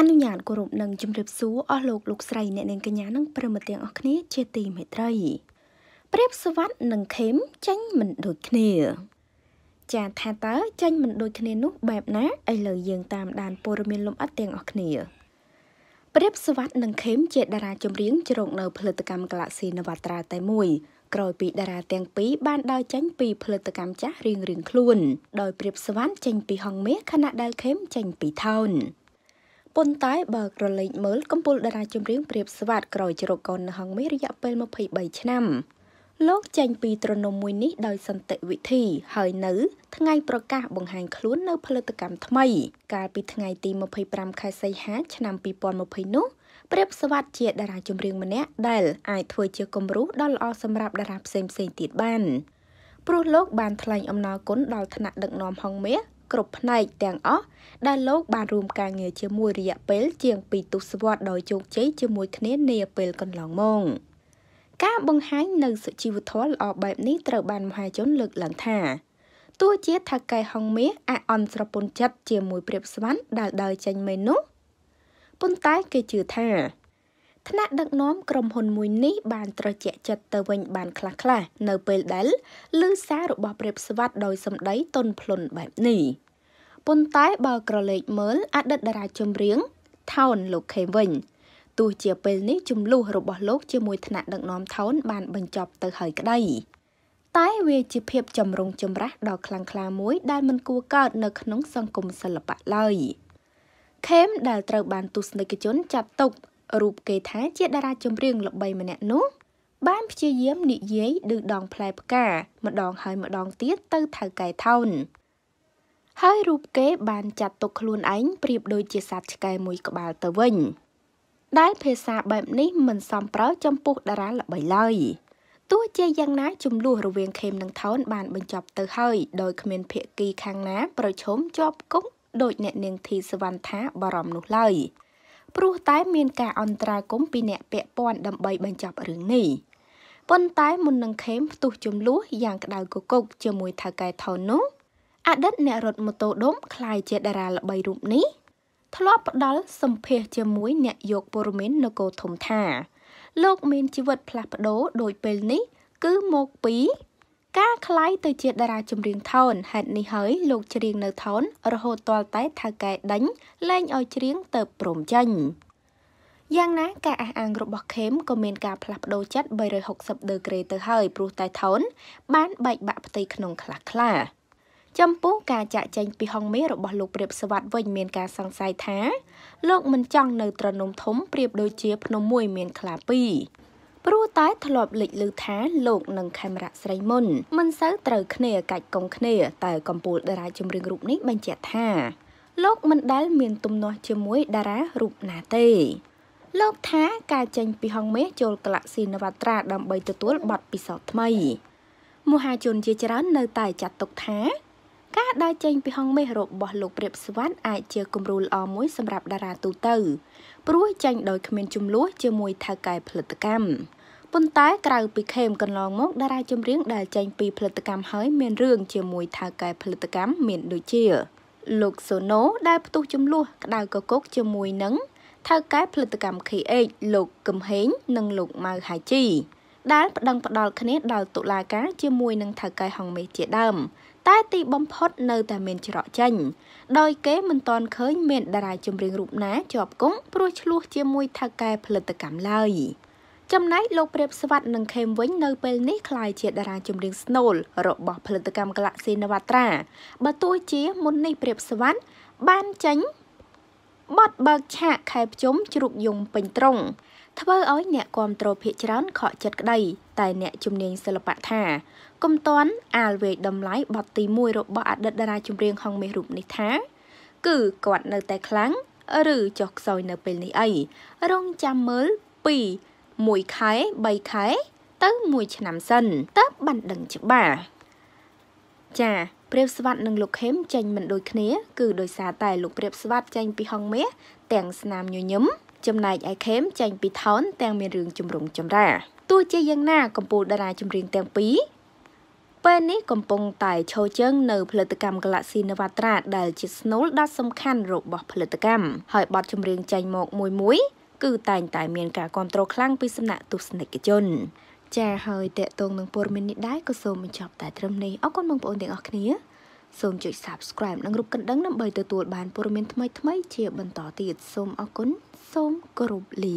អនុញ្ញាតគោរពនិងជម្រាបសួរអស់លោកលោកស្រីអ្នកនាងកញ្ញានិងប្រិមត្តទាំងអស់គ្នាជាទីមេត្រីព្រាបសវត្តនិងខេមចាញ់មិនដូចគ្នា ចាថាតើចាញ់មិនដូចគ្នានោះបែបណាឥឡូវយើងតាមដានព័ត៌មានលម្អិតទាំងអស់គ្នាព្រាបសវត្តនិងខេមជាតារាចម្រៀងជ្រកនៅផលិតកម្ម Galaxy Navatra តែមួយក្រោយពីតារាទាំងពីរបានដើរចេញពីផលិតកម្មចាស់រៀងៗខ្លួនដោយព្រាបសវណ្ណចេញពីហងមាសខណៈដែលខេមចេញពីថោនប៉ុន្តែបើក្រឡេកមើលកំពូលតារាចម្រៀងព្រាបស្វាតក្រោយជ្រកកូនហងមេរយៈពេល23ឆ្នាំលោកចេញពីត្រនំមួយនេះដោយសន្តិវិធី ហើយនៅថ្ងៃប្រកាសបង្ហាញខ្លួននៅផលិតកម្មថ្មី កាលពីថ្ងៃទី25ខែសីហាឆ្នាំ2020នោះព្រាបស្វាតជាតារាចម្រៀងម្នាក់ដែលអាចធ្វើជាគំរូដ៏ល្អសម្រាប់តារាផ្សេងៗទៀតបានព្រោះលោកបានថ្លែងអំណរគុណដល់ថ្នាក់ដឹកនាំហងមាសគ្រប់ផ្នែកទាំងអស់ដែលលោកបានរួមការងារជាមួយរយៈពេលជាង2ទសវត្សរ៍ដោយជោគជ័យជាមួយគ្នានាពេលកន្លងមកការបង្ហាញនៅសុជីវធម៌ល្អបែបនេះត្រូវបានមហាជនលើកឡើងថាទោះជាថាកែហងមាសអអន់ស្រពន់ចិត្តជាមួយព្រាបស្វណ្ណដែលដើរចេញមេនោះប៉ុន្តែគេជឿថាថ្នាក់ដឹកនាំក្រុមហ៊ុនមួយនេះបានត្រជាក់ចិត្តទៅវិញបានខ្លះៗនៅពេលដែលឮសាររបស់ព្រាបស្វាត់ដោយសម្ដីតុនភ្លុនបែបនេះប៉ុន្តែបើក្រឡេកមើលអតីតតារាចម្រៀងថោនលោកខេមវិញទោះជាពេលនេះចំនួនរបស់លោកជាមួយថ្នាក់ដឹកនាំថោនបានបញ្ចប់ទៅហើយក្តីតែវាជាភាពចម្រុងចម្រាស់ដ៏ខ្លាំងក្លាមួយដែលមិនគួរកើតនៅក្នុងសង្គមសិល្បៈឡើយខេមដែលត្រូវបានទស្សនិកជនចាត់ទុករូបគេថាជាតារាចម្រៀងល្បីម្នាក់នោះបានព្យាយាមនិយាយឌឺដងផ្លែផ្កា ម្ដងហើយម្ដងទៀតទៅថៅកែថោនហើយរូបគេបានចាត់ទុកខ្លួនឯងប្រៀបដូចជាសត្វឆ្កែមួយក្បាលទៅវិញ ដែលភាសាបែបនេះមិនសមប្រើចំពោះតារាល្បីឡើយទោះជាយ៉ាងណាចំនួនរវាងខេមនិងថោនបានបញ្ចប់ទៅហើយដោយគ្មានភាគីខាងណាប្រឈមជាប់គុកដោយអ្នកនាងធីសវណ្ណថាបារម្ភនោះឡើយ។ព្រោះតែមានការអន្តរាគមពីអ្នកពាក់ព័ន្ធដើម្បីបញ្ចប់រឿងនេះប៉ុន្តែមុននឹងខេមផ្ទុះចំនួនយ៉ាងក្តៅគគុកជាមួយថៅកែថននោះអតីតអ្នករត់ម៉ូតូដុំคล้ายជាតារាល្បីរូបនេះធ្លាប់ផ្ដល់សម្ភាសជាមួយអ្នកយកព័ត៌មាននគរធំថាលោកមានជីវិតផ្លាស់ប្ដូរដោយពេលនេះគឺមកពីការคล้ายទៅជាតារាចម្រៀងថោនហេតុនេះហើយលោកច្រៀងនៅថោនរហូតទាល់តែថាកែដេញលែងឲ្យច្រៀងទៅព្រមចាញ់យ៉ាងណា ការអះអាងរបស់ខេមក៏មានការផ្លាស់ប្ដូរចិត្ត360ដឺក្រេទៅហើយ ព្រោះតែថោនបានបែកបាក់ផ្ទៃក្នុងខ្លះខ្លះចំពោះការចាក់ចែងពីហងមេរបស់លោកព្រាបសវັດវិញមានការសង្ស័យថាលោកមិនចង់នៅត្រនំធំប្រៀបដូចជាភ្នំមួយមាន ខ្លាពីរព្រោះតែធ្លាប់លេចឮថាលោកនិងខេមរៈស្រីមុនមិនសូវត្រូវគ្នាកាច់កុងគ្នាតែកម្ពុជាតារាចម្រៀងរូបនេះបញ្ជាក់ថាលោកមិនដែលមានទំនាស់ជាមួយតារារូបណាទេ លោកថាការចេញពីហងមាសចូលកាឡាក់ស៊ីនវត្រាដើម្បីទទួលបទពិសោធន៍ថ្មីមហាជនជាច្រើននៅតែចាត់ទុកថា ការដើរចេញពីហងមាសរបស់លោកព្រាបសវណ្ណអាចជាគំរូល្អមួយសម្រាប់តារាទូទៅព្រោះចាញ់ដោយគ្មានចំនួនជាមួយថៅកែផលិតកម្មប៉ុន្តែក្រៅពីខេមកន្លងមកតារាចម្រៀងដែលចេញពីផលិតកម្មហើយមានរឿងជាមួយថៅកែផលិតកម្មមានដូចជាលោកសូណូដែលផ្ទុះចំនួនក្តៅកគុកជាមួយនឹងថៅកែផលិតកម្ម KH លោកកឹមហេង និងលោកម៉ៅហាជីដែលប្តឹងផ្ដាល់គ្នាដល់តុលាការជាមួយនឹងថៅកែហងមេជាដើម តែ ទីបំផុតនៅតែមាន ច្រកចេញដោយគេមិនទាន់ឃើញមានតារាចម្រៀងរូបណាជាប់គុកព្រោះឆ្លោះជាមួយថៅកែផលិតកម្មឡើយ។ចំណែកលោកព្រាបស្វាត់និងខេមវិញនៅពេលនេះក្លាយជាតារាចម្រៀងស្នូល របស់ផលិតកម្ម Galaxy Navatra បើទោះជាមុននេះព្រាបស្វាត់បានចេញបត់បើកឆាកខែភ្ជុំ ជ្រូកយងពេញត្រង់ធ្វើឲ្យអ្នកគាំទ្រភាកច្រើនខកចិត្តក្តីតែអ្នកជំនាញសិល្បៈថាគំតន់អាលវេតម្លៃបទទី1របស់អតីតតារាចម្រៀងហងមាសរូបនេះថា គឺគាត់នៅតែខ្លាំងឬចុះខ្សោយនៅពេលនេះអីរងចាំមើលពី1ខែ3ខែទៅ1ឆ្នាំសិនតើបានដឹងច្បាស់ចាព្រាបស្វាត់និងលោកខេមចេញមិនដូចគ្នាគឺដោយសារតែលោកព្រាបស្វាត់ចេញពីហងមាសទាំងស្នាមញញឹមចំណែកឯខេមចេញពីថោនទាំងមានរឿងជំរងចម្រាទោះជាយ៉ាងណាកម្ពុជាតារាចម្រៀងទាំងពីរពេលនេះកំពុងតែឈរជើងនៅផលិតកម្ម Galaxy Navatra ដែលជាស្នូលដ៏សំខាន់របស់ផលិតកម្មហើយបទចម្រៀងចេញមកមួយមួយគឺតែងតែមានការគ្រប់គ្រងខ្លាំងពីសំណាក់ទស្សនិកជនចាហើយតកតងនឹងព័ត៌មាននេះដែរក៏សូមបញ្ចប់តែត្រឹមនេះអរគុណបងប្អូនទាំងអស់គ្នាសូមចុច Subscribe និងរូបកណ្ដឹងដើម្បីទទួលបានព័ត៌មានថ្មីៗជាបន្តទៀតសូមអរគុណសូមគោរពលា